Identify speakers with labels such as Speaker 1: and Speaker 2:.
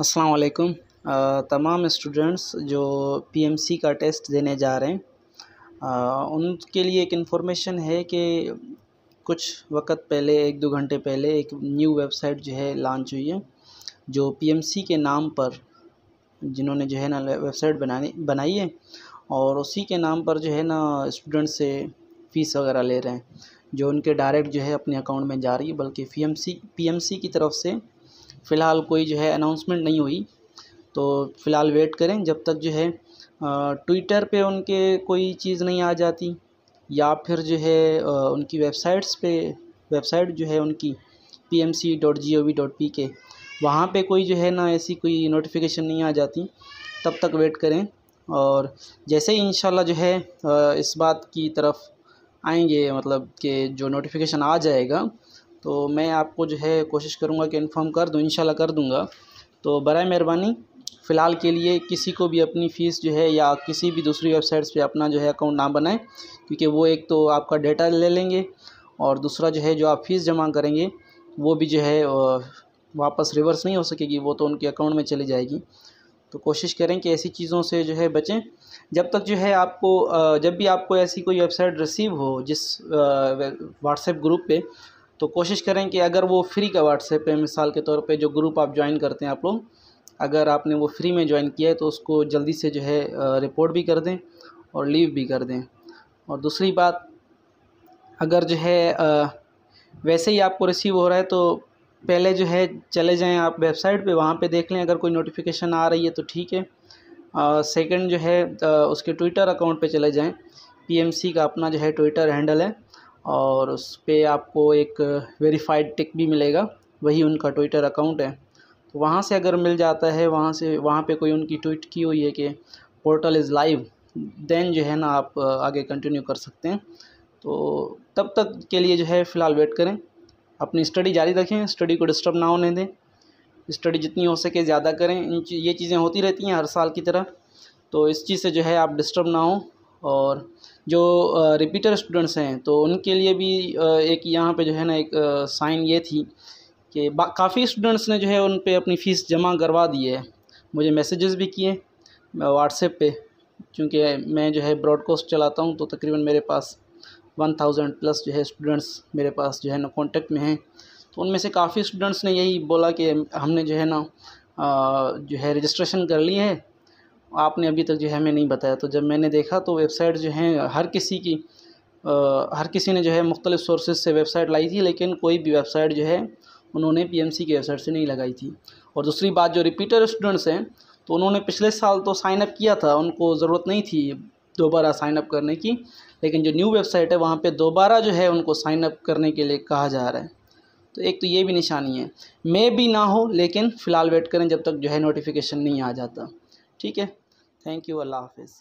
Speaker 1: अस्सलाम वालेकुम तमाम स्टूडेंट्स जो पीएमसी का टेस्ट देने जा रहे हैं आ, उनके लिए एक इन्फॉर्मेशन है कि कुछ वक्त पहले एक दो घंटे पहले एक न्यू वेबसाइट जो है लॉन्च हुई है जो पीएमसी के नाम पर जिन्होंने जो है ना वेबसाइट बनानी बनाई है और उसी के नाम पर जो है ना स्टूडेंट से फ़ीस वगैरह ले रहे हैं जो उनके डायरेक्ट जो है अपने अकाउंट में जा रही है बल्कि पी एम सी की तरफ से फ़िलहाल कोई जो है अनाउंसमेंट नहीं हुई तो फ़िलहाल वेट करें जब तक जो है ट्विटर पे उनके कोई चीज़ नहीं आ जाती या फिर जो है उनकी वेबसाइट्स पे वेबसाइट जो है उनकी P M C dot G O V dot P K वहाँ पर कोई जो है ना ऐसी कोई नोटिफिकेशन नहीं आ जाती तब तक वेट करें और जैसे ही इन जो है इस बात की तरफ आएंगे मतलब कि जो नोटिफिकेशन आ जाएगा तो मैं आपको जो है कोशिश करूँगा कि इन्फॉर्म कर दूँ इन कर दूँगा तो बर मेहरबानी फ़िलहाल के लिए किसी को भी अपनी फ़ीस जो है या किसी भी दूसरी वेबसाइट्स पे अपना जो है अकाउंट ना बनाएं क्योंकि वो एक तो आपका डेटा ले लेंगे और दूसरा जो है जो आप फ़ीस जमा करेंगे वो भी जो है वापस रिवर्स नहीं हो सकेगी वो तो उनके अकाउंट में चली जाएगी तो कोशिश करें कि ऐसी चीज़ों से जो है बचें जब तक जो है आपको जब भी आपको ऐसी कोई वेबसाइट रिसीव हो जिस व्हाट्सएप ग्रुप पर तो कोशिश करें कि अगर वो फ्री का व्हाट्सएप है मिसाल के तौर पे जो ग्रुप आप ज्वाइन करते हैं आप लोग अगर आपने वो फ्री में ज्वाइन किया है तो उसको जल्दी से जो है रिपोर्ट भी कर दें और लीव भी कर दें और दूसरी बात अगर जो है वैसे ही आपको रिसीव हो रहा है तो पहले जो है चले जाएं आप वेबसाइट पे वहाँ पे देख लें अगर कोई नोटिफिकेशन आ रही है तो ठीक है सेकंड जो है उसके ट्विटर अकाउंट पे चले जाएं पीएमसी का अपना जो है ट्विटर हैंडल है और उस पर आपको एक वेरीफाइड टिक भी मिलेगा वही उनका ट्विटर अकाउंट है तो वहाँ से अगर मिल जाता है वहाँ से वहाँ पे कोई उनकी ट्वीट की हुई है कि पोर्टल इज़ लाइव देन जो है ना आप आगे कंटिन्यू कर सकते हैं तो तब तक के लिए जो है फ़िलहाल वेट करें अपनी स्टडी जारी रखें स्टडी को डिस्टर्ब ना होने दें स्टडी जितनी हो सके ज़्यादा करें इन ये चीज़ें होती रहती हैं हर साल की तरह तो इस चीज़ से जो है आप डिस्टर्ब ना हो और जो रिपीटर स्टूडेंट्स हैं तो उनके लिए भी एक यहाँ पे जो है ना एक साइन ये थी कि काफ़ी स्टूडेंट्स ने जो है उन पर अपनी फ़ीस जमा करवा दी है मुझे मैसेजेस भी किए व्हाट्सएप पे क्योंकि मैं जो है ब्रॉडकास्ट चलाता हूँ तो तकरीबन मेरे पास वन थाउजेंड प्लस जो है स्टूडेंट्स मेरे पास जो है ना कॉन्टेक्ट में हैं तो उनमें से काफ़ी स्टूडेंट्स ने यही बोला कि हमने जो है ना जो है रजिस्ट्रेशन कर ली है आपने अभी तक जो है हमें नहीं बताया तो जब मैंने देखा तो वेबसाइट जो है हर किसी की आ, हर किसी ने जो है मुख्तलिफ़ सोर्सेज से वेबसाइट लाई थी लेकिन कोई भी वेबसाइट जो है उन्होंने पीएमसी की वेबसाइट से नहीं लगाई थी और दूसरी बात जो रिपीटर स्टूडेंट्स हैं तो उन्होंने पिछले साल तो साइनअप किया था उनको ज़रूरत नहीं थी दोबारा साइनअप करने की लेकिन जो न्यू वेबसाइट है वहाँ पर दोबारा जो है उनको साइनअप करने के लिए कहा जा रहा है तो एक तो ये भी निशानी है मे भी ना हो लेकिन फ़िलहाल वेट करें जब तक जो है नोटिफिकेशन नहीं आ जाता ठीक है थैंक यू अल्लाह हाफिज़